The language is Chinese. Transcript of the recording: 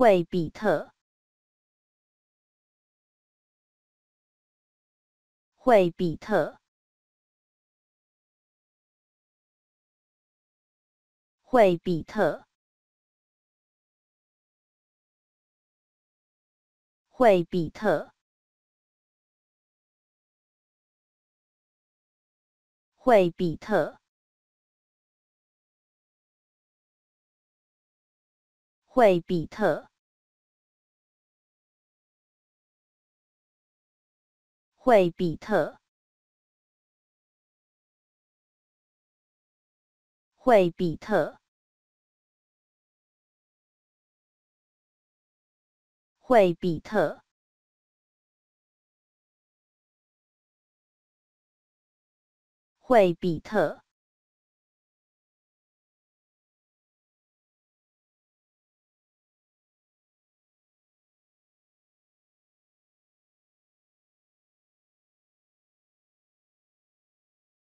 惠比特，惠比特，惠比特，惠比特，惠比特。惠比特。惠比特，惠比特，惠比特，惠比特。